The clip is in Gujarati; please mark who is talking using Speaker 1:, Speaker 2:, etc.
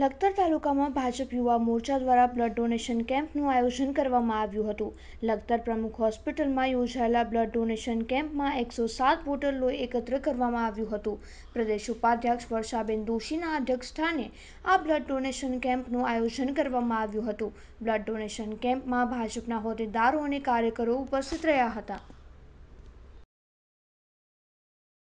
Speaker 1: લખતર તાલુકામાં ભાજપ યુવા મોરચા દ્વારા બ્લડ ડોનેશન કેમ્પનું આયોજન કરવામાં આવ્યું હતું લખતર પ્રમુખ હોસ્પિટલમાં યોજાયેલા બ્લડ ડોનેશન કેમ્પમાં એકસો સાત બોટલ લોહી એકત્ર કરવામાં આવ્યું હતું પ્રદેશ ઉપાધ્યક્ષ વર્ષાબેન દોશીના અધ્યક્ષસ્થાને આ બ્લડ ડોનેશન કેમ્પનું આયોજન કરવામાં આવ્યું હતું બ્લડ ડોનેશન કેમ્પમાં ભાજપના હોદ્દેદારો અને કાર્યકરો ઉપસ્થિત રહ્યા હતા